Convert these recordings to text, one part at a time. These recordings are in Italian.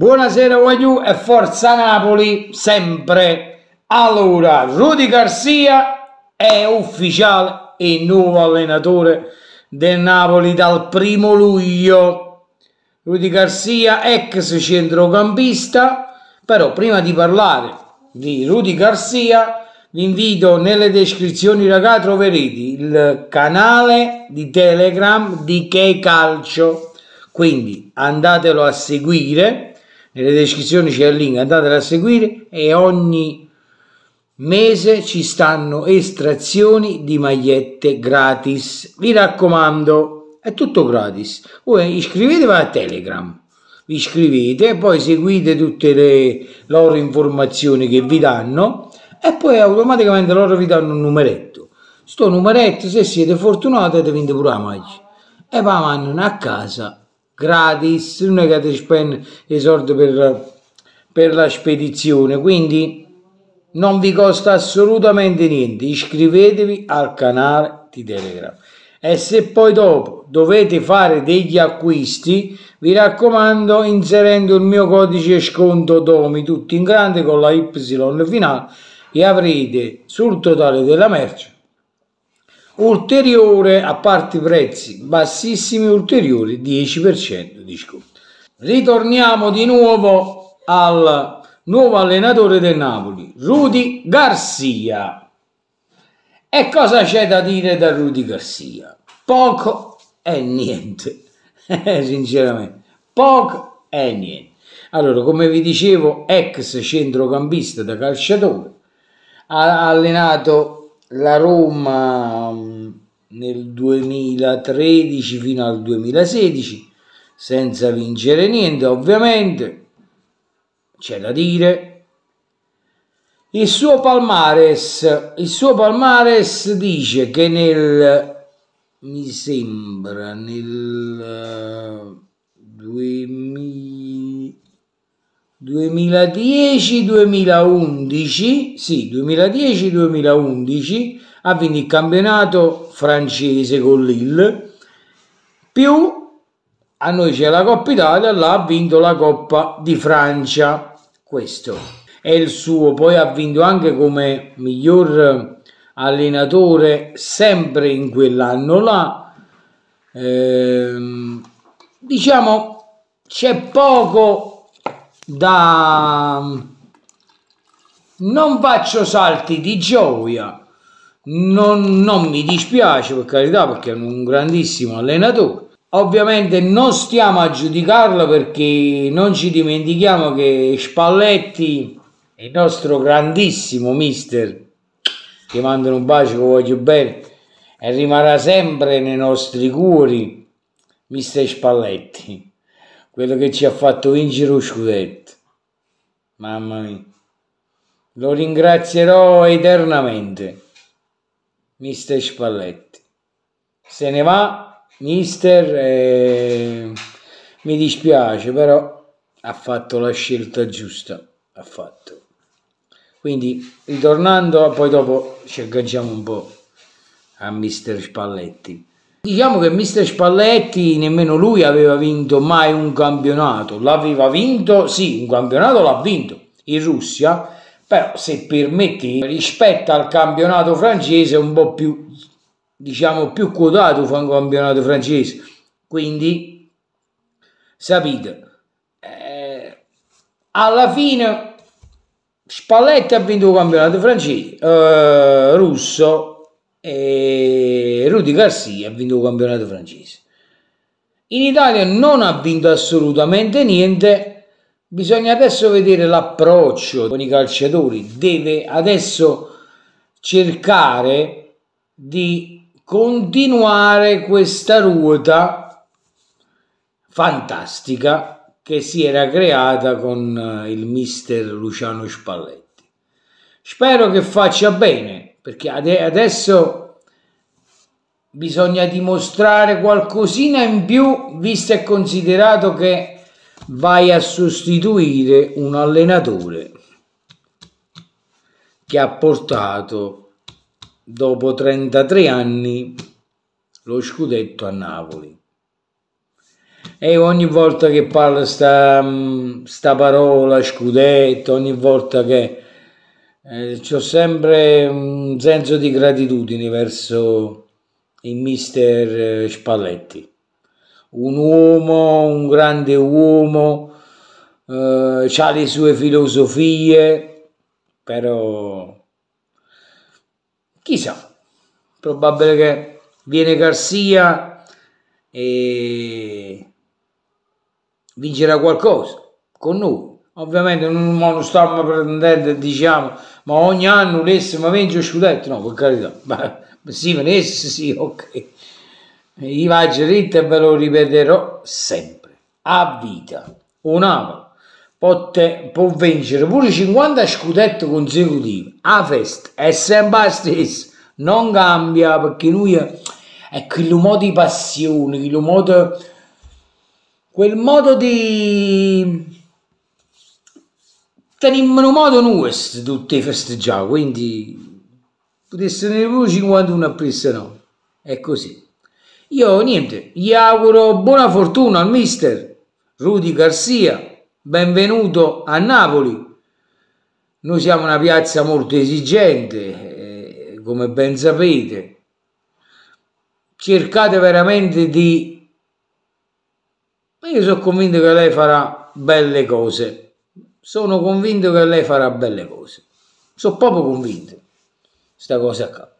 Buonasera Wagyu e Forza Napoli, sempre. Allora, Rudy Garcia è ufficiale e nuovo allenatore del Napoli dal primo luglio. Rudy Garcia, ex centrocampista, però prima di parlare di Rudy Garcia, vi invito nelle descrizioni ragazzi troverete il canale di Telegram di Che Calcio, quindi andatelo a seguire nelle descrizioni c'è il link, andatela a seguire e ogni mese ci stanno estrazioni di magliette gratis. Vi raccomando, è tutto gratis. Voi iscrivetevi a Telegram, vi iscrivete e poi seguite tutte le loro informazioni che vi danno e poi automaticamente loro vi danno un numeretto. Sto numeretto, se siete fortunati, avete vinto pure la maglia. E vanno a casa gratis, non è che ti spende i soldi per, per la spedizione, quindi non vi costa assolutamente niente, iscrivetevi al canale di Telegram e se poi dopo dovete fare degli acquisti vi raccomando inserendo il mio codice sconto DOMI tutto in grande con la Y finale e avrete sul totale della merce ulteriore a parte i prezzi bassissimi ulteriori 10% di sconto. Ritorniamo di nuovo al nuovo allenatore del Napoli, Rudy Garcia. E cosa c'è da dire da Rudy Garcia? Poco e niente, sinceramente, poco e niente. Allora, come vi dicevo, ex centrocampista da calciatore, ha allenato la Roma mm, nel 2013 fino al 2016 senza vincere niente ovviamente c'è da dire il suo palmares il suo palmares dice che nel mi sembra nel 2000 eh, 2010-2011, sì, 2010-2011 ha vinto il campionato francese con Lille, più a noi c'è la Coppa Italia, là ha vinto la Coppa di Francia. Questo è il suo, poi ha vinto anche come miglior allenatore sempre in quell'anno là. Ehm, diciamo c'è poco da non faccio salti di gioia non, non mi dispiace per carità perché è un grandissimo allenatore Ovviamente non stiamo a giudicarlo perché non ci dimentichiamo che Spalletti, il nostro grandissimo mister, che mandano un bacio, che voglio bene, e rimarrà sempre nei nostri cuori, mister Spalletti quello che ci ha fatto vincere lo scudetto. Mamma mia. Lo ringrazierò eternamente, mister Spalletti. Se ne va, mister, eh, mi dispiace, però ha fatto la scelta giusta. Ha fatto. Quindi, ritornando, poi dopo ci agganciamo un po' a mister Spalletti. Diciamo che mister Spalletti nemmeno lui aveva vinto mai un campionato, l'aveva vinto, sì, un campionato l'ha vinto in Russia, però se permetti rispetto al campionato francese un po' più, diciamo, più quotato fa un campionato francese, quindi sapete, eh, alla fine Spalletti ha vinto il campionato francese, eh, russo, e Rudy Garcia ha vinto il campionato francese. In Italia non ha vinto assolutamente niente, bisogna adesso vedere l'approccio con i calciatori, deve adesso cercare di continuare questa ruota fantastica che si era creata con eh, il mister Luciano Spalletti. Spero che faccia bene perché adesso bisogna dimostrare qualcosina in più visto e considerato che vai a sostituire un allenatore che ha portato dopo 33 anni lo scudetto a Napoli e ogni volta che parla sta, sta parola scudetto ogni volta che eh, ho sempre un senso di gratitudine verso il mister eh, Spalletti, un uomo, un grande uomo, eh, ha le sue filosofie, però chissà, probabile che viene Garcia e vincerà qualcosa con noi. Ovviamente non, stiamo pretendendo, diciamo, ma ogni anno l'esse ma vince lo scudetto no per carità ma sì venisse sì ok i Vagerit ve lo ripeterò sempre a vita un Pote, può vincere pure 50 scudetti consecutivi a festa è sempre la stessa non cambia perché lui è quel modo di passione quel modo quel modo di cioè in meno modo noi tutti festeggiamo, quindi potessero essere pure 51 a pressa no, è così. Io niente, gli auguro buona fortuna al mister Rudy Garcia, benvenuto a Napoli. Noi siamo una piazza molto esigente, eh, come ben sapete. Cercate veramente di... Io sono convinto che lei farà belle cose sono convinto che lei farà belle cose. Sono proprio convinto. questa cosa qua.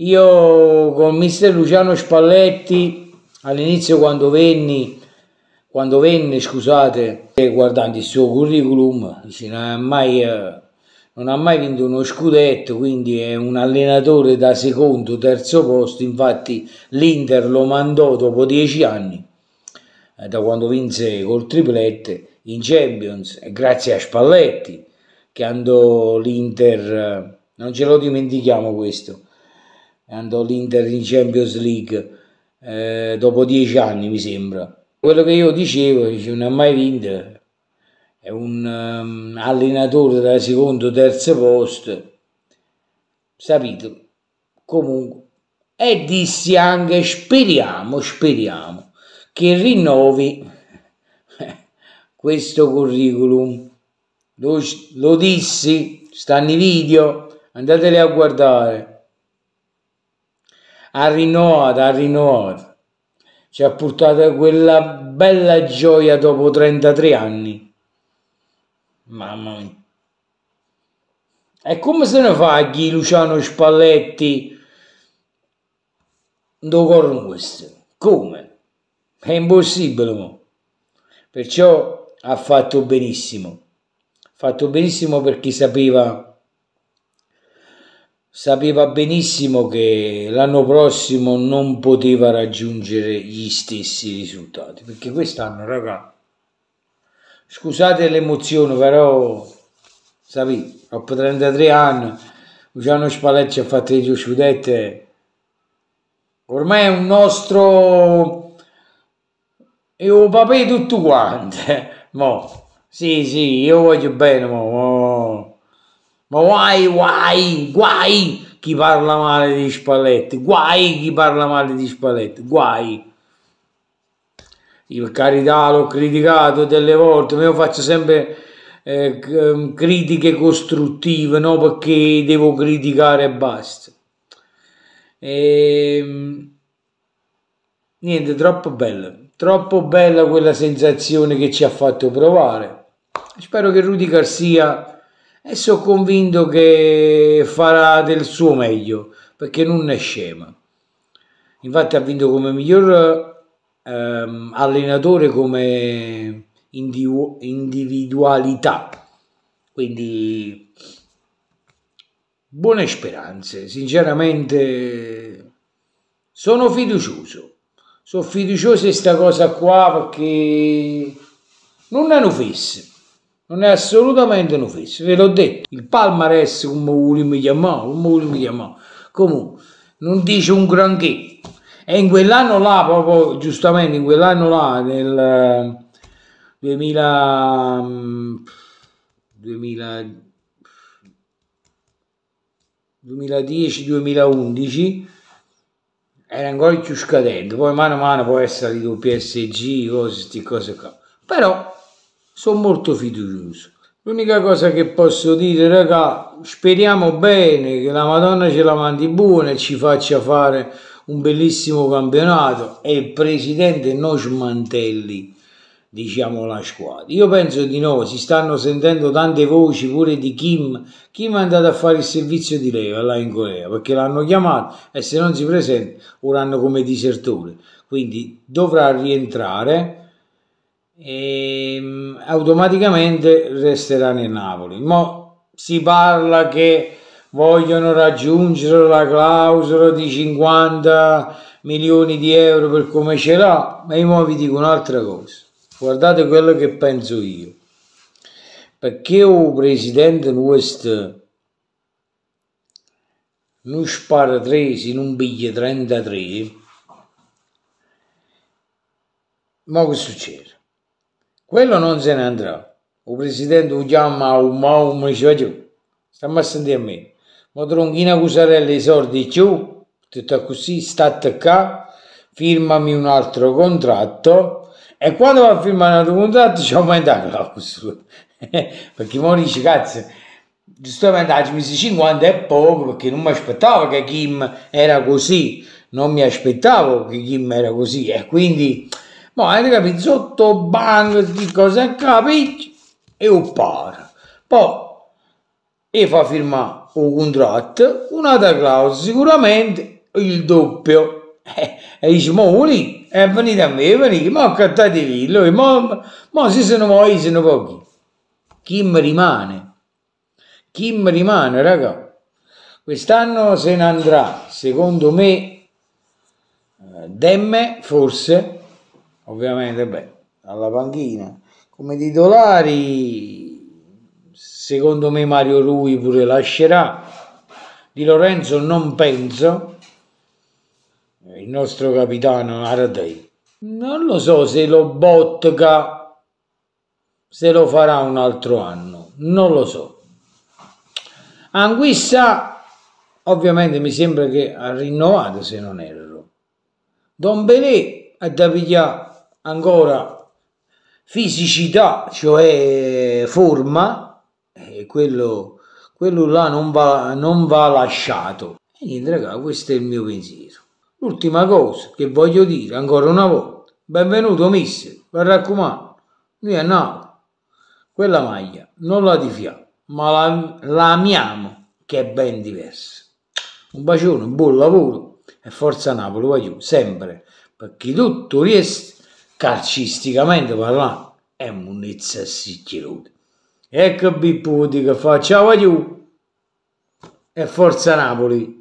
Io con mister Luciano Spalletti all'inizio quando venni quando venne, scusate, guardando il suo curriculum, dice, non, ha mai, eh, non ha mai vinto uno scudetto, quindi è un allenatore da secondo, terzo posto, infatti l'Inter lo mandò dopo dieci anni, eh, da quando vinse col triplette, in Champions grazie a Spalletti che andò l'Inter, eh, non ce lo dimentichiamo questo, andò l'Inter in Champions League eh, dopo dieci anni mi sembra. Quello che io dicevo, dice, non ha mai vinto, è un um, allenatore da secondo terzo posto, sapito, comunque. E dissi anche speriamo, speriamo che rinnovi questo curriculum. Lo, lo dissi, stanno i video, andateli a guardare. Ha rinnovato, ha rinnovato. Ci ha portato quella bella gioia dopo 33 anni. Mamma mia. E come se ne fa chi Luciano Spalletti do corno questo? Come? È impossibile. Mo. Perciò ha fatto benissimo. Fatto benissimo perché sapeva, sapeva benissimo che l'anno prossimo non poteva raggiungere gli stessi risultati. Perché quest'anno, raga, scusate l'emozione, però, sapete, dopo 33 anni, Luciano Spalletti ha fatto le due Ormai è un nostro... E ho papà tutto quanto eh mo. Sì, sì, io voglio bene, mo. mo. Ma guai, guai, guai chi parla male di Spalletti, guai chi parla male di Spalletti, guai. Io per carità l'ho criticato delle volte, ma io faccio sempre eh, ehm, critiche costruttive, no perché devo criticare e basta. E, ehm, niente, troppo bello. Troppo bella quella sensazione che ci ha fatto provare. Spero che Rudy Garcia e sono convinto che farà del suo meglio perché non è scema. Infatti ha vinto come miglior ehm, allenatore come individu individualità. Quindi buone speranze, sinceramente sono fiducioso sono fiducioso di questa cosa qua perché non è un fisse, non è assolutamente un fisse, ve l'ho detto. Il Palmares, come volevamo chiamare, come volevamo chiamare, comunque, non dice un granché. E in quell'anno là, proprio giustamente, in quell'anno là, nel 2000... 2000 2010-2011 era ancora più scadente, poi mano a mano può essere salito PSG, cose, queste cose qua. Però sono molto fiducioso. L'unica cosa che posso dire, raga, speriamo bene che la Madonna ce la mandi buona e ci faccia fare un bellissimo campionato e il presidente non smantelli diciamo la squadra io penso di no si stanno sentendo tante voci pure di Kim Kim è andato a fare il servizio di leva là in Corea perché l'hanno chiamato e se non si presenta ora hanno come disertore quindi dovrà rientrare e mm, automaticamente resterà nel Napoli ma si parla che vogliono raggiungere la clausola di 50 milioni di euro per come ce l'ha, ma io vi dico un'altra cosa guardate quello che penso io perché il presidente nostro non spara tre se non piglia 33 ma che succede? quello non se ne andrà il presidente lo chiama un maum stiamo a sentire a me ma tronchina cusarella i soldi giù tutto così state qua firmami un altro contratto e quando va a firmare un altro contratto ci aumenta la clausola. perché mo dice cazzo, giustamente a mesi 50 è poco perché non mi aspettavo che Kim era così, non mi aspettavo che Kim era così e quindi, ma avete capito, sotto banco di cosa capisci e ho paro. Poi e fa firmare un contratto, un'altra clausola, sicuramente il doppio. E, dice, ma lì e eh, venite a me, venite, ma accattatevi, lui, ma, ma se sono voi, sono pochi. Chi mi rimane? Chi mi rimane, raga? Quest'anno se ne andrà, secondo me, eh, Demme, forse, ovviamente, beh, alla panchina. Come titolari, secondo me Mario Rui pure lascerà. Di Lorenzo non penso, eh, il nostro capitano Aradei. Non lo so se lo Botka se lo farà un altro anno, non lo so. Anguissa ovviamente mi sembra che ha rinnovato se non erro. Don Belé ha da pigliare ancora fisicità, cioè forma, e quello, quello là non va, non va lasciato. E niente, raga, questo è il mio pensiero. L'ultima cosa che voglio dire ancora una volta, benvenuto mister, mi raccomando, noi è nato. Quella maglia non la difiamo, ma la, la amiamo, che è ben diversa. Un bacione, un buon lavoro e forza Napoli, voglio sempre, perché tutto riesce, calcisticamente parlando, è munizia sicchiruta. Ecco Bippo che facciamo io e forza Napoli.